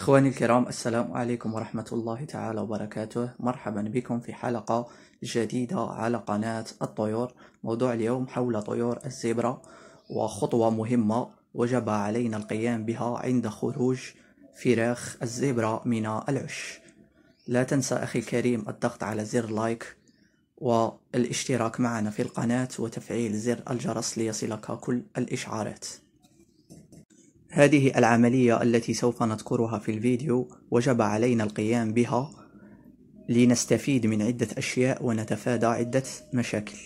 إخواني الكرام السلام عليكم ورحمة الله تعالى وبركاته مرحبا بكم في حلقة جديدة على قناة الطيور موضوع اليوم حول طيور الزبرة وخطوة مهمة وجب علينا القيام بها عند خروج فراخ الزبرة من العش لا تنسى أخي الكريم الضغط على زر لايك والاشتراك معنا في القناة وتفعيل زر الجرس ليصلك كل الإشعارات هذه العملية التي سوف نذكرها في الفيديو وجب علينا القيام بها لنستفيد من عدة أشياء ونتفادى عدة مشاكل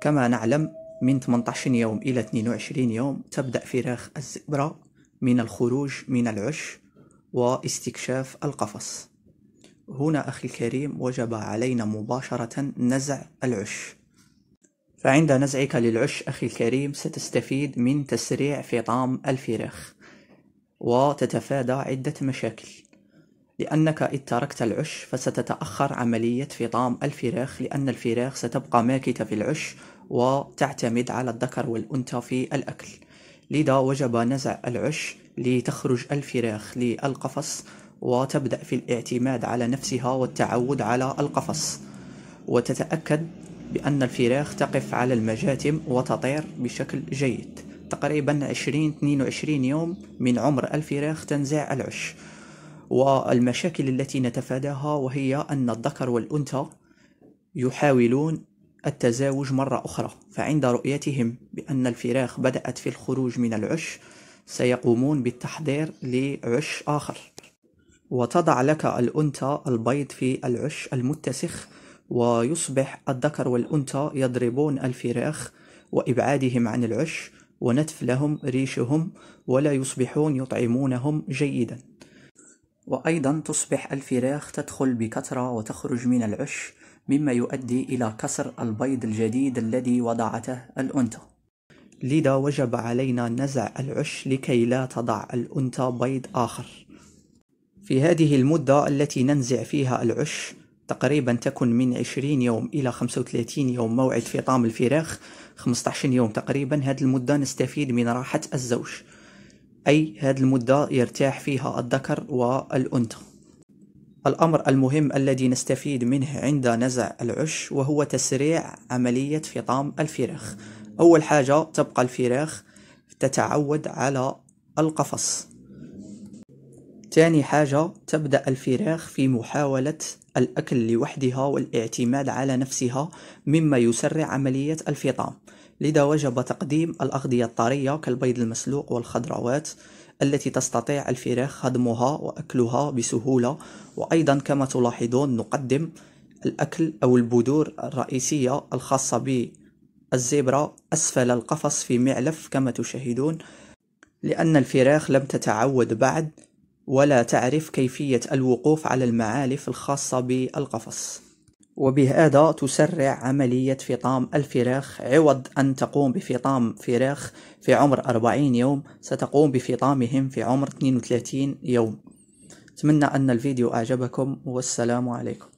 كما نعلم من 18 يوم إلى 22 يوم تبدأ فراخ الزبرة من الخروج من العش واستكشاف القفص هنا أخي الكريم وجب علينا مباشرة نزع العش فعند نزعك للعش أخي الكريم ستستفيد من تسريع في طعم الفراخ وتتفادى عدة مشاكل لأنك إذ تركت العش فستتأخر عملية فطام الفراخ لأن الفراخ ستبقى ماكتة في العش وتعتمد على الذكر والأنثى في الأكل لذا وجب نزع العش لتخرج الفراخ للقفص وتبدأ في الاعتماد على نفسها والتعود على القفص وتتأكد بأن الفراخ تقف على المجاتم وتطير بشكل جيد تقريبا 20 22 يوم من عمر الفراخ تنزع العش والمشاكل التي نتفاداها وهي أن الذكر والأنثى يحاولون التزاوج مرة أخرى فعند رؤيتهم بأن الفراخ بدأت في الخروج من العش سيقومون بالتحضير لعش آخر وتضع لك الأنثى البيض في العش المتسخ ويصبح الذكر والأنثى يضربون الفراخ وإبعادهم عن العش ونتف لهم ريشهم ولا يصبحون يطعمونهم جيدا وأيضا تصبح الفراخ تدخل بكثرة وتخرج من العش مما يؤدي إلى كسر البيض الجديد الذي وضعته الأنثى لذا وجب علينا نزع العش لكي لا تضع الأنثى بيض آخر في هذه المدة التي ننزع فيها العش تقريبا تكن من 20 يوم إلى 35 يوم موعد في الفراخ 15 يوم تقريبا هذه المدة نستفيد من راحة الزوج أي هذه المدة يرتاح فيها الذكر والأنثى الأمر المهم الذي نستفيد منه عند نزع العش وهو تسريع عملية فطام الفراخ أول حاجة تبقى الفراخ تتعود على القفص تاني حاجة تبدأ الفراخ في محاولة الأكل لوحدها والاعتماد على نفسها مما يسرع عملية الفطام لذا وجب تقديم الأغذية الطرية كالبيض المسلوق والخضروات التي تستطيع الفراخ هضمها وأكلها بسهولة وأيضا كما تلاحظون نقدم الأكل أو البذور الرئيسية الخاصة بالزبرة أسفل القفص في معلف كما تشاهدون لأن الفراخ لم تتعود بعد ولا تعرف كيفية الوقوف على المعالف الخاصة بالقفص وبهذا تسرع عملية فطام الفراخ عوض أن تقوم بفطام فراخ في عمر 40 يوم ستقوم بفطامهم في عمر 32 يوم أتمنى أن الفيديو أعجبكم والسلام عليكم